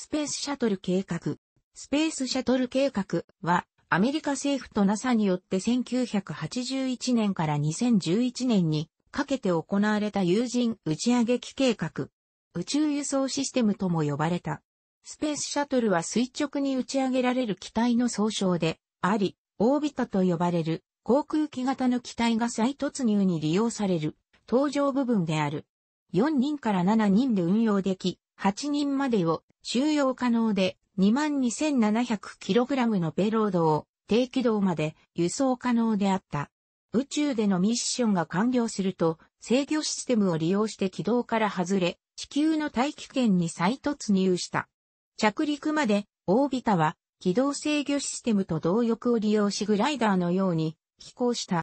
スペースシャトル計画。スペースシャトル計画は、アメリカ政府と NASA によって1981年から2011年にかけて行われた有人打ち上げ機計画。宇宙輸送システムとも呼ばれた。スペースシャトルは垂直に打ち上げられる機体の総称で、あり、オービタと呼ばれる航空機型の機体が再突入に利用される搭乗部分である。4人から7人で運用でき、8人までを収容可能で 22,700kg のペロードを低軌道まで輸送可能であった。宇宙でのミッションが完了すると制御システムを利用して軌道から外れ地球の大気圏に再突入した。着陸までオービタは軌道制御システムと動翼を利用しグライダーのように飛行した。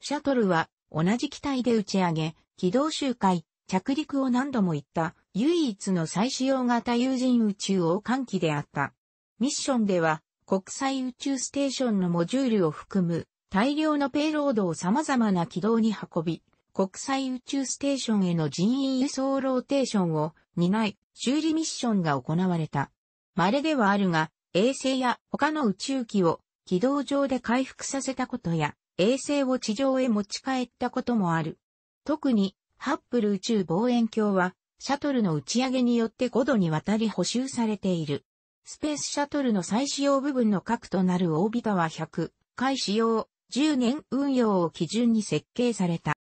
シャトルは同じ機体で打ち上げ、軌道周回、着陸を何度も行った唯一の再使用型有人宇宙を喚起であった。ミッションでは国際宇宙ステーションのモジュールを含む大量のペイロードを様々な軌道に運び、国際宇宙ステーションへの人員輸送ローテーションを担い修理ミッションが行われた。稀ではあるが、衛星や他の宇宙機を軌道上で回復させたことや、衛星を地上へ持ち帰ったこともある。特にハッブル宇宙望遠鏡は、シャトルの打ち上げによって5度にわたり補修されている。スペースシャトルの再使用部分の核となるオービタは100回使用、10年運用を基準に設計された。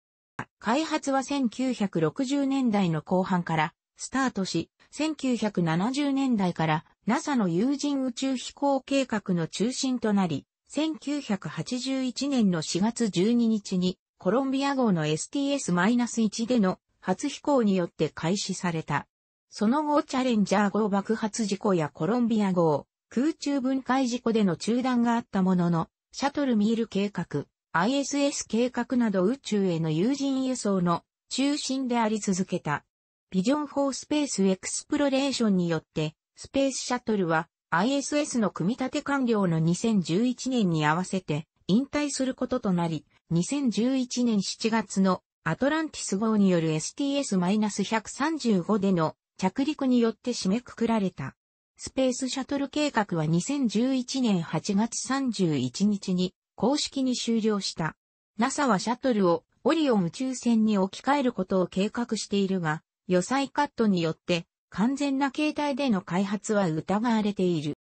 開発は1960年代の後半からスタートし、1970年代から NASA の有人宇宙飛行計画の中心となり、1981年の4月12日にコロンビア号の STS-1 での初飛行によって開始された。その後チャレンジャー号爆発事故やコロンビア号、空中分解事故での中断があったものの、シャトルミール計画、ISS 計画など宇宙への有人輸送の中心であり続けた。ビジョン4スペースエクスプロレーションによって、スペースシャトルは ISS の組み立て完了の2011年に合わせて引退することとなり、2011年7月のアトランティス号による STS-135 での着陸によって締めくくられた。スペースシャトル計画は2011年8月31日に公式に終了した。NASA はシャトルをオリオン宇宙船に置き換えることを計画しているが、予算カットによって完全な形態での開発は疑われている。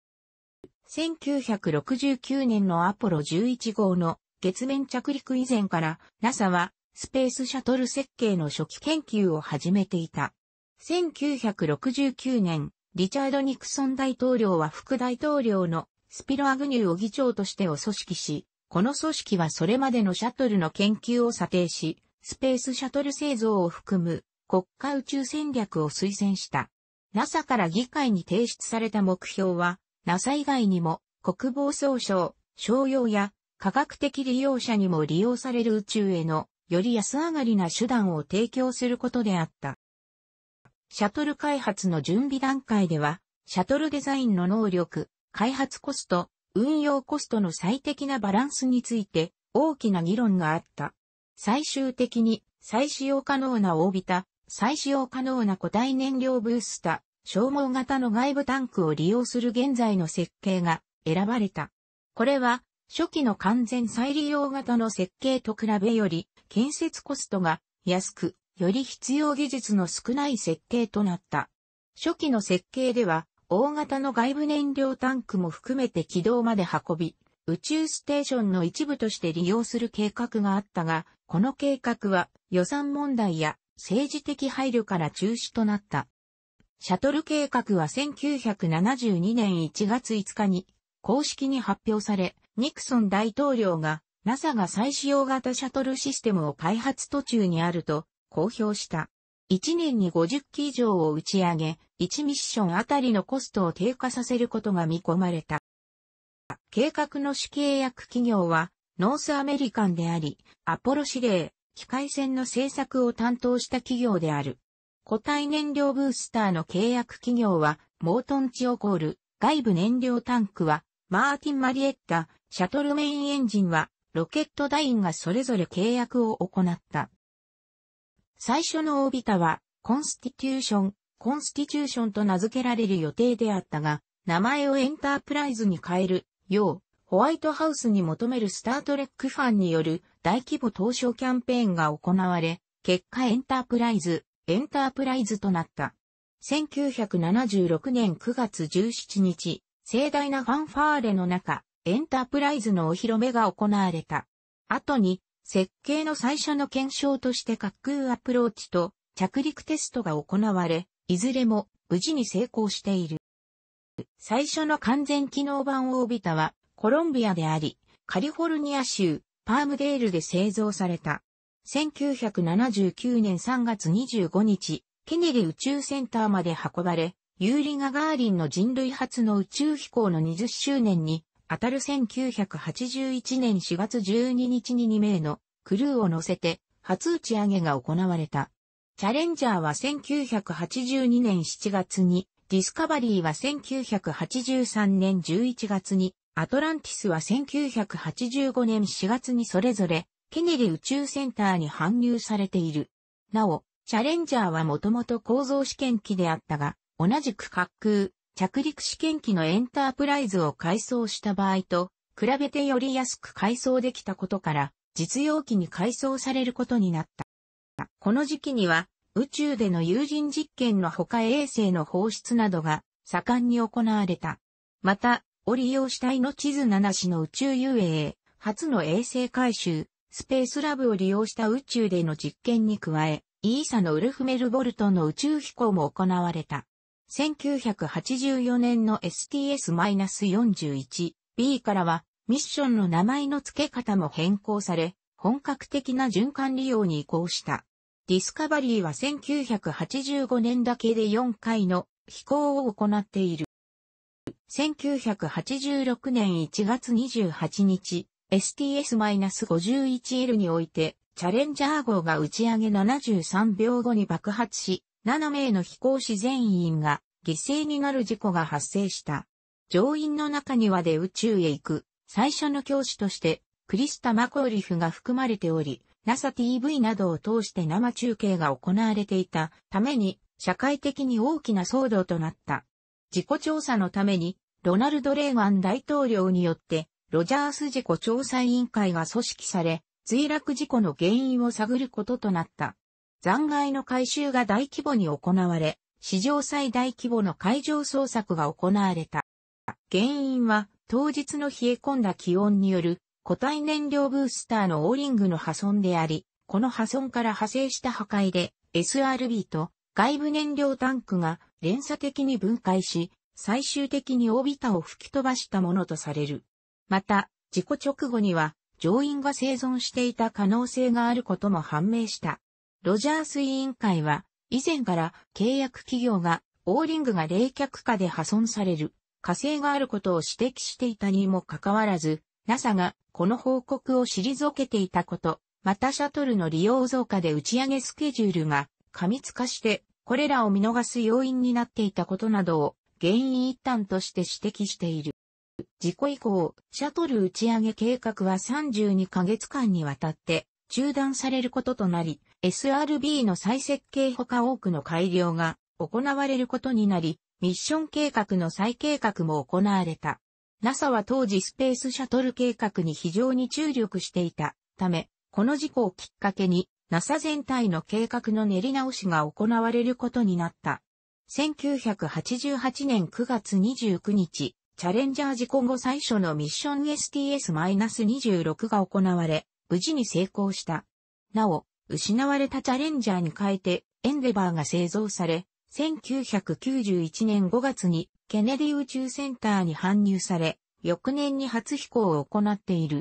1969年のアポロ11号の月面着陸以前から NASA はスペースシャトル設計の初期研究を始めていた。1969年、リチャード・ニクソン大統領は副大統領のスピロアグニューを議長としてを組織し、この組織はそれまでのシャトルの研究を査定し、スペースシャトル製造を含む国家宇宙戦略を推薦した。NASA から議会に提出された目標は、NASA 以外にも国防総省、商用や科学的利用者にも利用される宇宙へのより安上がりな手段を提供することであった。シャトル開発の準備段階では、シャトルデザインの能力、開発コスト、運用コストの最適なバランスについて大きな議論があった。最終的に再使用可能なオービタ、再使用可能な固体燃料ブースタ、消耗型の外部タンクを利用する現在の設計が選ばれた。これは初期の完全再利用型の設計と比べより、建設コストが安く、より必要技術の少ない設計となった。初期の設計では、大型の外部燃料タンクも含めて軌道まで運び、宇宙ステーションの一部として利用する計画があったが、この計画は予算問題や政治的配慮から中止となった。シャトル計画は1972年1月5日に公式に発表され、ニクソン大統領が NASA が再使用型シャトルシステムを開発途中にあると公表した。1年に50機以上を打ち上げ、1ミッションあたりのコストを低下させることが見込まれた。計画の主契約企業は、ノースアメリカンであり、アポロ指令、機械船の製作を担当した企業である。固体燃料ブースターの契約企業は、モートンチオコール、外部燃料タンクは、マーティン・マリエッタ、シャトルメインエンジンは、ロケットダインがそれぞれ契約を行った。最初のオービタは、コンスティテューション、コンスティチューションと名付けられる予定であったが、名前をエンタープライズに変える、よう、ホワイトハウスに求めるスタートレックファンによる大規模投資キャンペーンが行われ、結果エンタープライズ、エンタープライズとなった。1976年9月17日、盛大なファンファーレの中、エンタープライズのお披露目が行われた。後に、設計の最初の検証として滑空アプローチと着陸テストが行われ、いずれも無事に成功している。最初の完全機能版オービタはコロンビアであり、カリフォルニア州パームデールで製造された。1979年3月25日、ケネリ宇宙センターまで運ばれ、ユーリ・ガガーリンの人類初の宇宙飛行の20周年に当たる1981年4月12日に2名のクルーを乗せて初打ち上げが行われた。チャレンジャーは1982年7月に、ディスカバリーは1983年11月に、アトランティスは1985年4月にそれぞれ、ケネディ宇宙センターに搬入されている。なお、チャレンジャーはもともと構造試験機であったが、同じく滑空、着陸試験機のエンタープライズを改装した場合と、比べてより安く改装できたことから、実用機に改装されることになった。この時期には、宇宙での有人実験の他衛星の放出などが盛んに行われた。また、を利用したいの地図7市の宇宙遊泳、初の衛星回収、スペースラブを利用した宇宙での実験に加え、イーサのウルフメルボルトの宇宙飛行も行われた。1984年の STS-41B からは、ミッションの名前の付け方も変更され、本格的な循環利用に移行した。ディスカバリーは1985年だけで4回の飛行を行っている。1986年1月28日、STS-51L において、チャレンジャー号が打ち上げ73秒後に爆発し、7名の飛行士全員が犠牲になる事故が発生した。乗員の中にはで宇宙へ行く最初の教師としてクリスタ・マコーリフが含まれており、NASA TV などを通して生中継が行われていたために社会的に大きな騒動となった。事故調査のためにロナルド・レーガン大統領によってロジャース事故調査委員会が組織され、墜落事故の原因を探ることとなった。残骸の回収が大規模に行われ、史上最大規模の海上捜索が行われた。原因は当日の冷え込んだ気温による固体燃料ブースターのオーリングの破損であり、この破損から派生した破壊で SRB と外部燃料タンクが連鎖的に分解し、最終的にオービタを吹き飛ばしたものとされる。また、事故直後には乗員が生存していた可能性があることも判明した。ロジャース委員会は、以前から契約企業が、オーリングが冷却下で破損される、火星があることを指摘していたにもかかわらず、NASA がこの報告を退けていたこと、またシャトルの利用増加で打ち上げスケジュールが過密化して、これらを見逃す要因になっていたことなどを原因一端として指摘している。事故以降、シャトル打ち上げ計画は32ヶ月間にわたって中断されることとなり、SRB の再設計ほか多くの改良が行われることになり、ミッション計画の再計画も行われた。NASA は当時スペースシャトル計画に非常に注力していたため、この事故をきっかけに NASA 全体の計画の練り直しが行われることになった。1988年9月29日、チャレンジャー事故後最初のミッション STS-26 が行われ、無事に成功した。なお、失われたチャレンジャーに変えて、エンデバーが製造され、1991年5月にケネディ宇宙センターに搬入され、翌年に初飛行を行っている。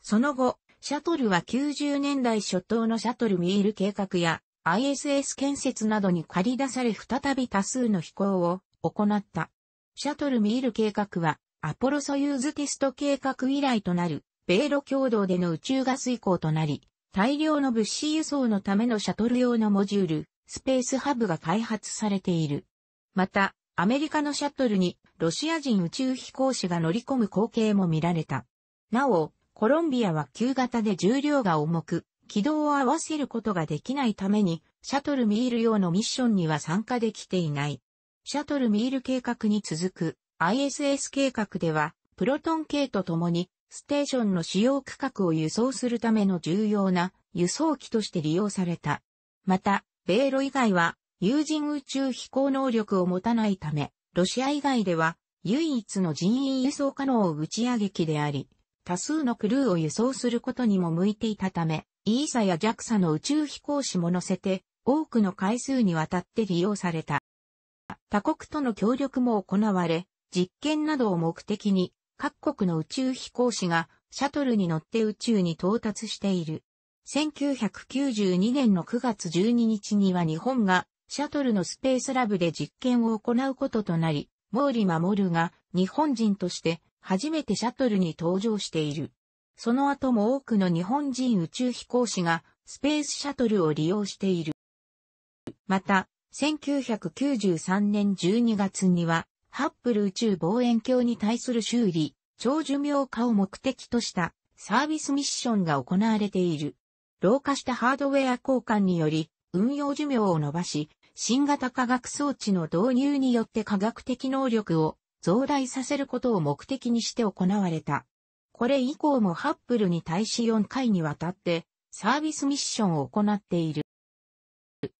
その後、シャトルは90年代初頭のシャトルミール計画や ISS 建設などに借り出され再び多数の飛行を行った。シャトルミール計画はアポロソユーズテスト計画以来となる米ロ共同での宇宙ガス移行となり、大量の物資輸送のためのシャトル用のモジュール、スペースハブが開発されている。また、アメリカのシャトルにロシア人宇宙飛行士が乗り込む光景も見られた。なお、コロンビアは旧型で重量が重く、軌道を合わせることができないために、シャトルミール用のミッションには参加できていない。シャトルミール計画に続く ISS 計画では、プロトン系と共にステーションの主要区画を輸送するための重要な輸送機として利用された。また、米ロ以外は有人宇宙飛行能力を持たないため、ロシア以外では唯一の人員輸送可能打ち上げ機であり、多数のクルーを輸送することにも向いていたため、ESA や JAXA の宇宙飛行士も乗せて、多くの回数にわたって利用された。他国との協力も行われ、実験などを目的に各国の宇宙飛行士がシャトルに乗って宇宙に到達している。1992年の9月12日には日本がシャトルのスペースラブで実験を行うこととなり、毛利守が日本人として初めてシャトルに登場している。その後も多くの日本人宇宙飛行士がスペースシャトルを利用している。また、1993年12月にはハッブル宇宙望遠鏡に対する修理、超寿命化を目的としたサービスミッションが行われている。老化したハードウェア交換により運用寿命を伸ばし、新型科学装置の導入によって科学的能力を増大させることを目的にして行われた。これ以降もハッブルに対し4回にわたってサービスミッションを行っている。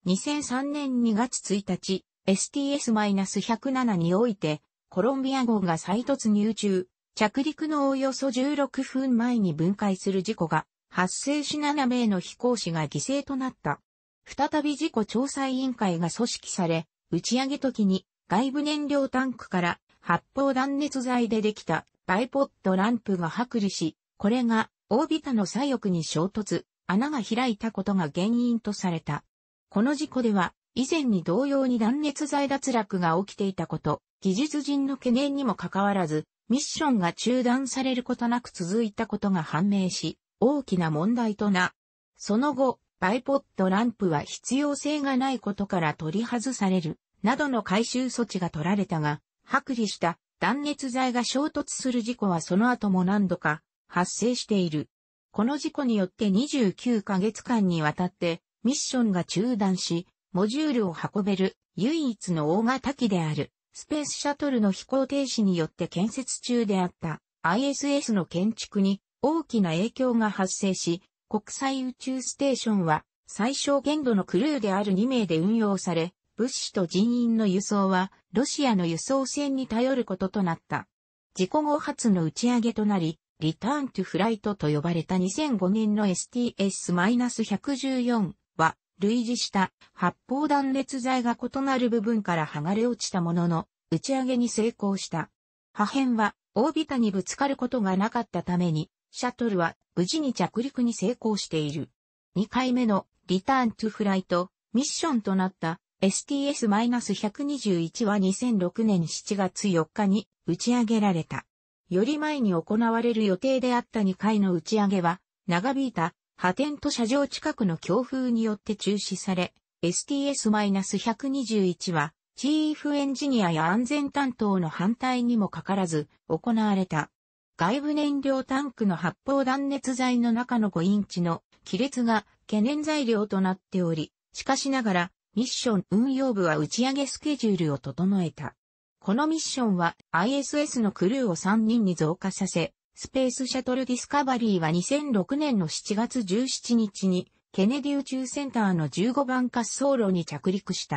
2003年2月1日、STS-107 において、コロンビア号が再突入中、着陸のおよそ16分前に分解する事故が発生し7名の飛行士が犠牲となった。再び事故調査委員会が組織され、打ち上げ時に外部燃料タンクから発泡断熱材でできたバイポットランプが剥離し、これがオービタの左翼に衝突、穴が開いたことが原因とされた。この事故では以前に同様に断熱材脱落が起きていたこと、技術人の懸念にもかかわらず、ミッションが中断されることなく続いたことが判明し、大きな問題とな。その後、バイポッドランプは必要性がないことから取り外される、などの回収措置が取られたが、剥離した断熱材が衝突する事故はその後も何度か発生している。この事故によって29ヶ月間にわたってミッションが中断し、モジュールを運べる唯一の大型機であるスペースシャトルの飛行停止によって建設中であった ISS の建築に大きな影響が発生し、国際宇宙ステーションは最小限度のクルーである2名で運用され、物資と人員の輸送はロシアの輸送船に頼ることとなった。事故後初の打ち上げとなり、リターントゥフライトと呼ばれた2005年の STS-114 は類似した発砲断裂材が異なる部分から剥がれ落ちたものの、打ち上げに成功した。破片は、オービタにぶつかることがなかったために、シャトルは無事に着陸に成功している。2回目のリターントゥフライトミッションとなった STS-121 は2006年7月4日に打ち上げられた。より前に行われる予定であった2回の打ち上げは長引いた破天と車上近くの強風によって中止され、STS-121 は、チーフエンジニアや安全担当の反対にもかからず、行われた。外部燃料タンクの発泡断熱材の中の5インチの亀裂が懸念材料となっており、しかしながら、ミッション運用部は打ち上げスケジュールを整えた。このミッションは ISS のクルーを3人に増加させ、スペースシャトルディスカバリーは2006年の7月17日に、ケネディ宇宙センターの15番滑走路に着陸した。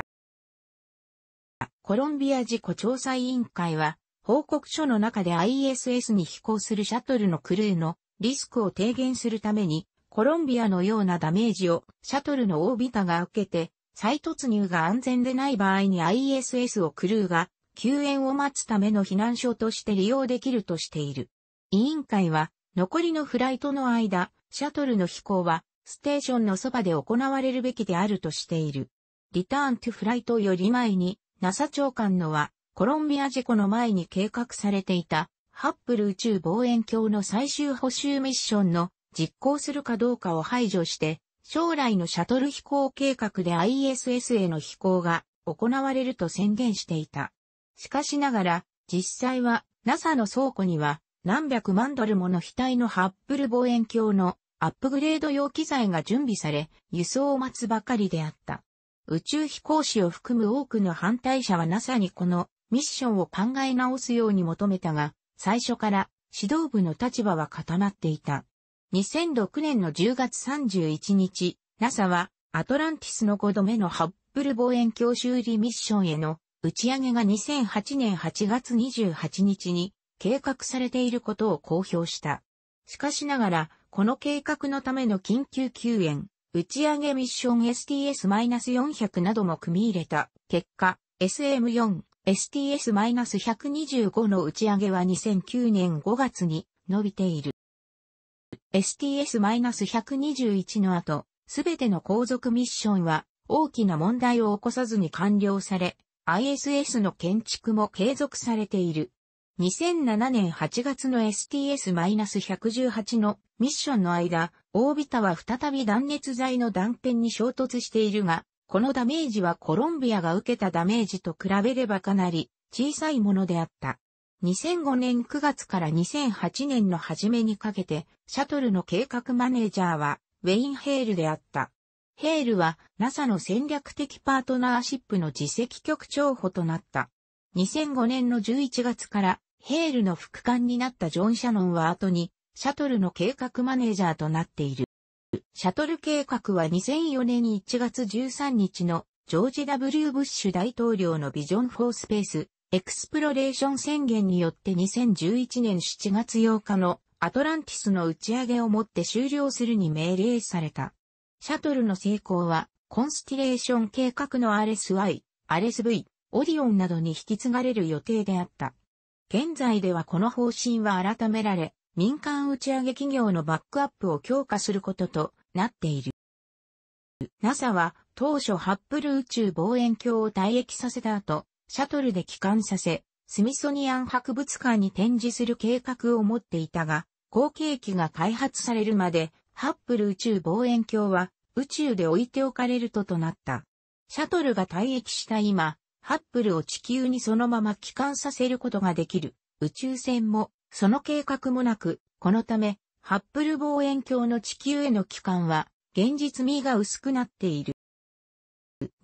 コロンビア事故調査委員会は、報告書の中で ISS に飛行するシャトルのクルーのリスクを低減するために、コロンビアのようなダメージをシャトルのオービタが受けて、再突入が安全でない場合に ISS をクルーが救援を待つための避難所として利用できるとしている。委員会は、残りのフライトの間、シャトルの飛行は、ステーションのそばで行われるべきであるとしている。リターントゥフライトより前に、NASA 長官のは、コロンビア事故の前に計画されていた、ハッブル宇宙望遠鏡の最終補修ミッションの実行するかどうかを排除して、将来のシャトル飛行計画で ISS への飛行が行われると宣言していた。しかしながら、実際は NASA の倉庫には何百万ドルもの額のハッブル望遠鏡のアップグレード用機材が準備され、輸送を待つばかりであった。宇宙飛行士を含む多くの反対者は NASA にこのミッションを考え直すように求めたが、最初から指導部の立場は固まっていた。2006年の10月31日、NASA はアトランティスの5度目のハッブル望遠鏡修理ミッションへの打ち上げが2008年8月28日に計画されていることを公表した。しかしながら、この計画のための緊急救援、打ち上げミッション STS-400 なども組み入れた結果、SM4、STS-125 の打ち上げは2009年5月に伸びている。STS-121 の後、すべての後続ミッションは大きな問題を起こさずに完了され、ISS の建築も継続されている。2007年8月の STS-118 のミッションの間、オービタは再び断熱材の断片に衝突しているが、このダメージはコロンビアが受けたダメージと比べればかなり小さいものであった。2005年9月から2008年の初めにかけて、シャトルの計画マネージャーは、ウェイン・ヘールであった。ヘールは NASA の戦略的パートナーシップの自責局長補となった。2005年の11月からヘールの副官になったジョン・シャノンは後に、シャトルの計画マネージャーとなっている。シャトル計画は2004年1月13日のジョージ・ W・ ブッシュ大統領のビジョン・フォースペース・エクスプロレーション宣言によって2011年7月8日のアトランティスの打ち上げをもって終了するに命令された。シャトルの成功は、コンスティレーション計画の RSY、RSV、オディオンなどに引き継がれる予定であった。現在ではこの方針は改められ、民間打ち上げ企業のバックアップを強化することとなっている。NASA は当初ハップル宇宙望遠鏡を退役させた後、シャトルで帰還させ、スミソニアン博物館に展示する計画を持っていたが、後継機が開発されるまで、ハップル宇宙望遠鏡は宇宙で置いておかれるととなった。シャトルが退役した今、ハッブルを地球にそのまま帰還させることができる宇宙船も、その計画もなく、このため、ハッブル望遠鏡の地球への帰還は、現実味が薄くなっている。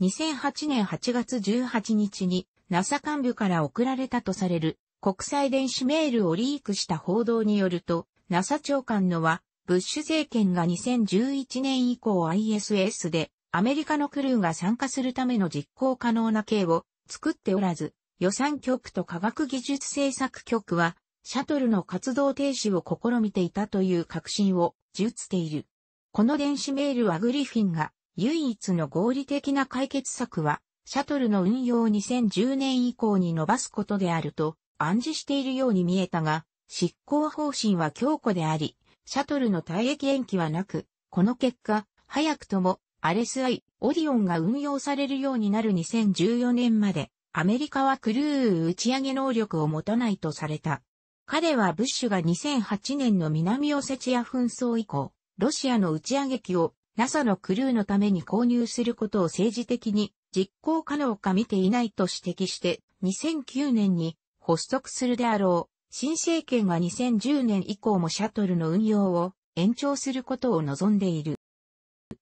2008年8月18日に NASA 幹部から送られたとされる国際電子メールをリークした報道によると NASA 長官のはブッシュ政権が2011年以降 ISS でアメリカのクルーが参加するための実行可能な刑を作っておらず、予算局と科学技術政策局は、シャトルの活動停止を試みていたという確信を受している。この電子メールはグリフィンが唯一の合理的な解決策は、シャトルの運用を2010年以降に伸ばすことであると暗示しているように見えたが、執行方針は強固であり、シャトルの退役延期はなく、この結果、早くともアレスアイ、オリオンが運用されるようになる2014年まで、アメリカはクルー打ち上げ能力を持たないとされた。彼はブッシュが2008年の南オセチア紛争以降、ロシアの打ち上げ機を NASA のクルーのために購入することを政治的に実行可能か見ていないと指摘して、2009年に発足するであろう新政権が2010年以降もシャトルの運用を延長することを望んでいる。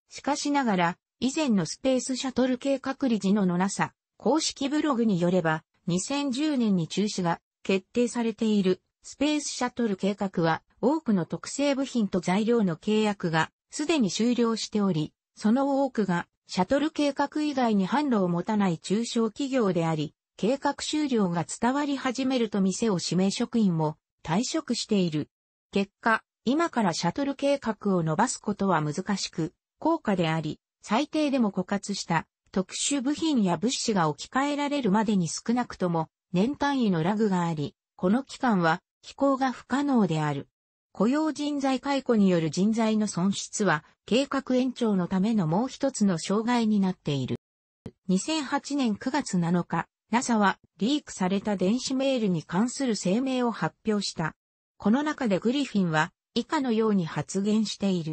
しかしながら、以前のスペースシャトル計画理事ののなさ公式ブログによれば、2010年に中止が決定されているスペースシャトル計画は多くの特製部品と材料の契約がすでに終了しており、その多くがシャトル計画以外に販路を持たない中小企業であり、計画終了が伝わり始めると店を指名職員も退職している。結果、今からシャトル計画を伸ばすことは難しく、高価であり、最低でも枯渇した特殊部品や物資が置き換えられるまでに少なくとも年単位のラグがあり、この期間は飛行が不可能である。雇用人材解雇による人材の損失は計画延長のためのもう一つの障害になっている。2008年9月7日、NASA はリークされた電子メールに関する声明を発表した。この中でグリフィンは以下のように発言している。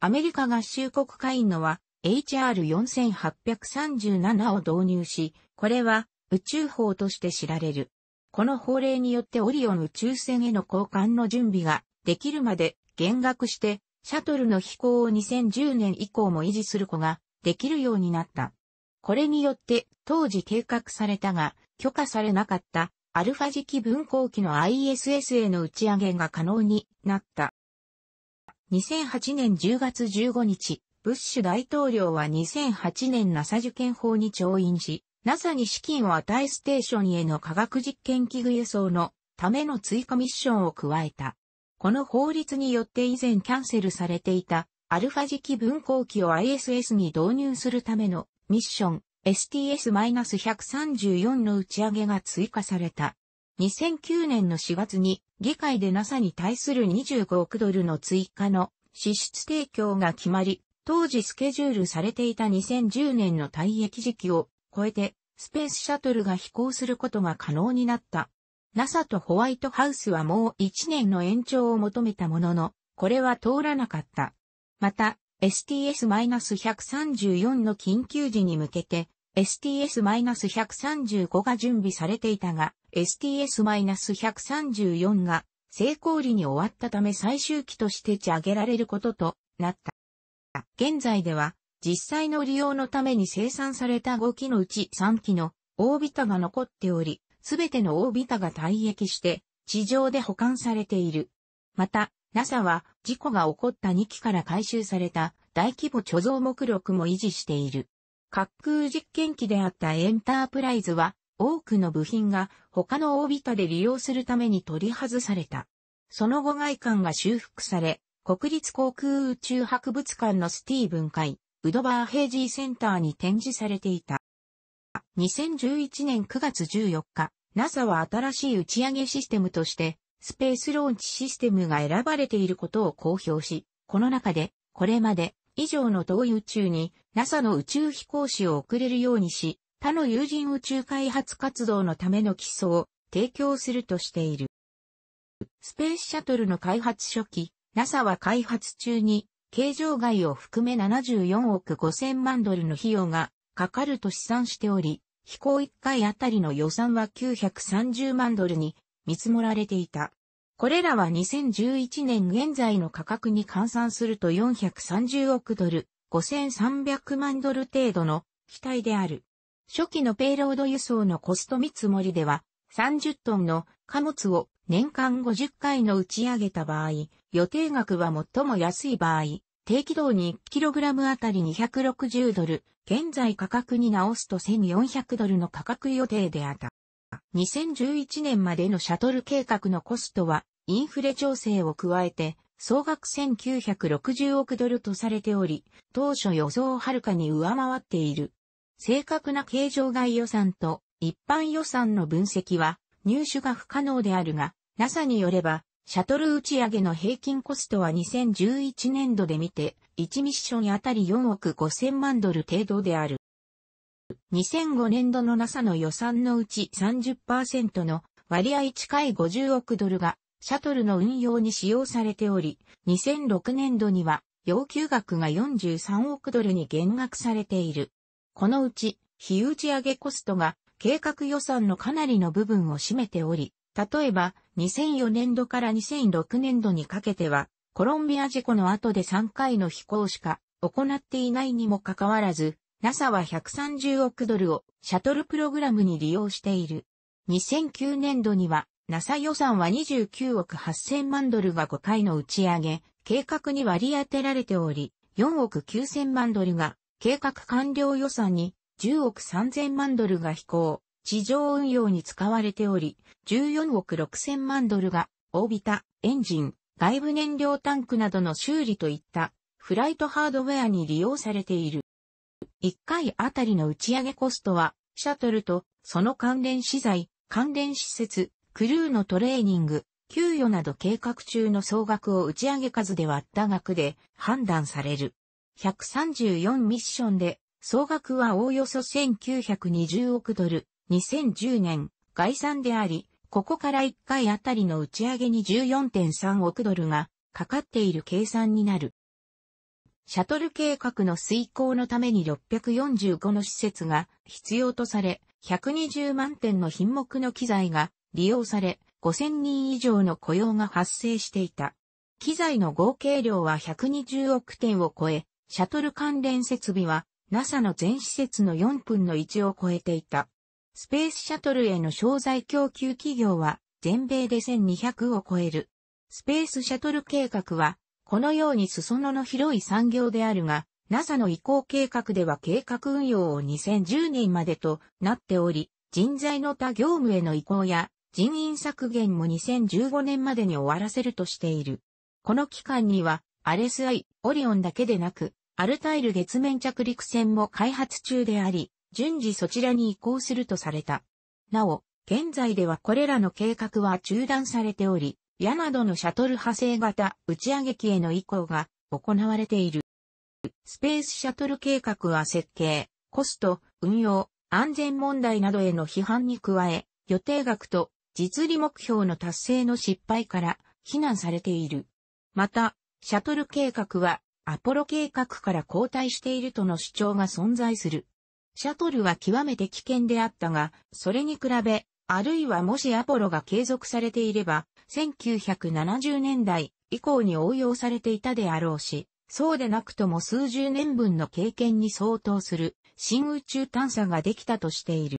アメリカ合衆国会員のは HR4837 を導入し、これは宇宙法として知られる。この法令によってオリオン宇宙船への交換の準備ができるまで減額して、シャトルの飛行を2010年以降も維持する子ができるようになった。これによって当時計画されたが許可されなかったアルファ磁気分光機の ISS への打ち上げが可能になった。2008年10月15日、ブッシュ大統領は2008年 NASA 受験法に調印し、NASA に資金を与えステーションへの科学実験器具輸送のための追加ミッションを加えた。この法律によって以前キャンセルされていたアルファ時期分光器を ISS に導入するためのミッション STS-134 の打ち上げが追加された。2009年の4月に議会で NASA に対する25億ドルの追加の支出提供が決まり、当時スケジュールされていた2010年の退役時期を超えてスペースシャトルが飛行することが可能になった。NASA とホワイトハウスはもう1年の延長を求めたものの、これは通らなかった。また、STS-134 の緊急時に向けて、STS-135 が準備されていたが、STS-134 が成功裏に終わったため最終機として打ち上げられることとなった。現在では、実際の利用のために生産された5機のうち3機のオービタが残っており、すべてのオービタが退役して地上で保管されている。また、NASA は事故が起こった2機から回収された大規模貯蔵目録も維持している。滑空実験機であったエンタープライズは、多くの部品が他のオービタで利用するために取り外された。その後外観が修復され、国立航空宇宙博物館のスティーブン会、ウドバーヘイジーセンターに展示されていた。2011年9月14日、NASA は新しい打ち上げシステムとして、スペースローンチシステムが選ばれていることを公表し、この中で、これまで以上の同宇宙に NASA の宇宙飛行士を送れるようにし、他の有人宇宙開発活動のための基礎を提供するとしている。スペースシャトルの開発初期、NASA は開発中に、形状外を含め74億5000万ドルの費用がかかると試算しており、飛行1回あたりの予算は930万ドルに見積もられていた。これらは2011年現在の価格に換算すると430億ドル、5300万ドル程度の機体である。初期のペイロード輸送のコスト見積もりでは、30トンの貨物を年間50回の打ち上げた場合、予定額は最も安い場合、低軌道に 1kg あたり260ドル、現在価格に直すと1400ドルの価格予定であった。2011年までのシャトル計画のコストは、インフレ調整を加えて、総額1960億ドルとされており、当初予想をはるかに上回っている。正確な形状外予算と一般予算の分析は入手が不可能であるが、NASA によれば、シャトル打ち上げの平均コストは2011年度で見て、1ミッションあたり4億5000万ドル程度である。2005年度の NASA の予算のうち30%の割合近い50億ドルがシャトルの運用に使用されており、2006年度には要求額が43億ドルに減額されている。このうち、非打ち上げコストが計画予算のかなりの部分を占めており、例えば2004年度から2006年度にかけては、コロンビア事故の後で3回の飛行しか行っていないにもかかわらず、NASA は130億ドルをシャトルプログラムに利用している。2009年度には NASA 予算は29億8000万ドルが5回の打ち上げ、計画に割り当てられており、4億9000万ドルが計画完了予算に10億3000万ドルが飛行、地上運用に使われており、14億6000万ドルがオービタ、エンジン、外部燃料タンクなどの修理といったフライトハードウェアに利用されている。1回あたりの打ち上げコストは、シャトルとその関連資材、関連施設、クルーのトレーニング、給与など計画中の総額を打ち上げ数で割った額で判断される。134ミッションで、総額はおおよそ1920億ドル、2010年、概算であり、ここから1回あたりの打ち上げに14.3億ドルがかかっている計算になる。シャトル計画の遂行のために645の施設が必要とされ、120万点の品目の機材が利用され、5000人以上の雇用が発生していた。機材の合計量は120億点を超え、シャトル関連設備は NASA の全施設の4分の1を超えていた。スペースシャトルへの商材供給企業は全米で1200を超える。スペースシャトル計画はこのように裾野の広い産業であるが、NASA の移行計画では計画運用を2010年までとなっており、人材の他業務への移行や人員削減も2015年までに終わらせるとしている。この期間には、RSI、オリオンだけでなく、アルタイル月面着陸船も開発中であり、順次そちらに移行するとされた。なお、現在ではこれらの計画は中断されており、矢などのシャトル派生型打ち上げ機への移行が行われている。スペースシャトル計画は設計、コスト、運用、安全問題などへの批判に加え、予定額と実利目標の達成の失敗から非難されている。また、シャトル計画はアポロ計画から後退しているとの主張が存在する。シャトルは極めて危険であったが、それに比べあるいはもしアポロが継続されていれば、1970年代以降に応用されていたであろうし、そうでなくとも数十年分の経験に相当する新宇宙探査ができたとしている。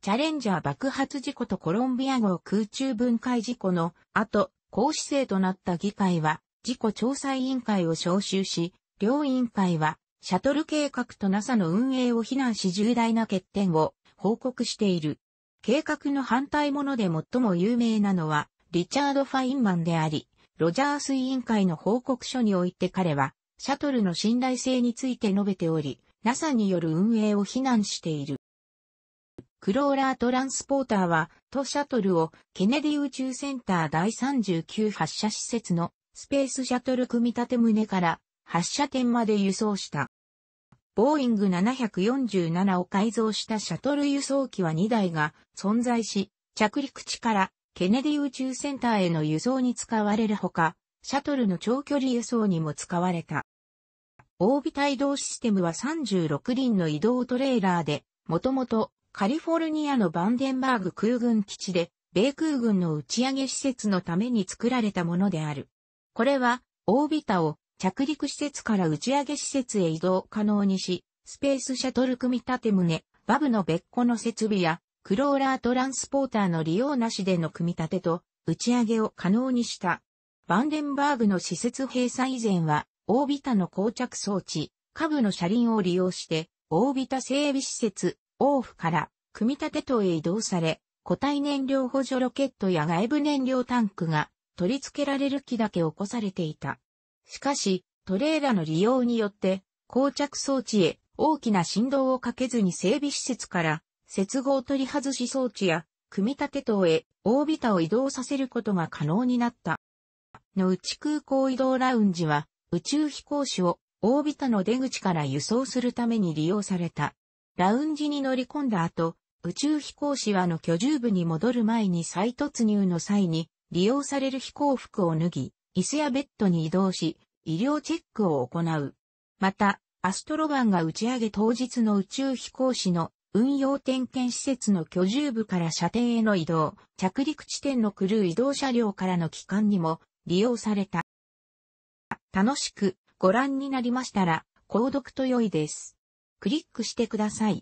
チャレンジャー爆発事故とコロンビア号空中分解事故の後、公姿勢となった議会は、事故調査委員会を招集し、両委員会は、シャトル計画と NASA の運営を非難し重大な欠点を報告している。計画の反対もので最も有名なのは、リチャード・ファインマンであり、ロジャース委員会の報告書において彼は、シャトルの信頼性について述べており、NASA による運営を非難している。クローラートランスポーターは、とシャトルをケネディ宇宙センター第39発射施設のスペースシャトル組み立て棟から発射点まで輸送した。ボーイング747を改造したシャトル輸送機は2台が存在し、着陸地からケネディ宇宙センターへの輸送に使われるほか、シャトルの長距離輸送にも使われた。オービタ移動システムは36輪の移動トレーラーで、もともとカリフォルニアのバンデンバーグ空軍基地で、米空軍の打ち上げ施設のために作られたものである。これは、オービタを着陸施設から打ち上げ施設へ移動可能にし、スペースシャトル組み立て棟、バブの別個の設備や、クローラートランスポーターの利用なしでの組み立てと、打ち上げを可能にした。バンデンバーグの施設閉鎖以前は、オービタの膠着装置、下部の車輪を利用して、オービタ整備施設、オーフから、組み立て棟へ移動され、固体燃料補助ロケットや外部燃料タンクが取り付けられる木だけ起こされていた。しかし、トレーラの利用によって、膠着装置へ大きな振動をかけずに整備施設から接合取り外し装置や組み立て等へオービタを移動させることが可能になった。のうち空港移動ラウンジは宇宙飛行士をオービタの出口から輸送するために利用された。ラウンジに乗り込んだ後、宇宙飛行士はの居住部に戻る前に再突入の際に利用される飛行服を脱ぎ、椅子やベッドに移動し、医療チェックを行う。また、アストロバンが打ち上げ当日の宇宙飛行士の運用点検施設の居住部から射程への移動、着陸地点のクルー移動車両からの帰還にも利用された。楽しくご覧になりましたら、購読と良いです。クリックしてください。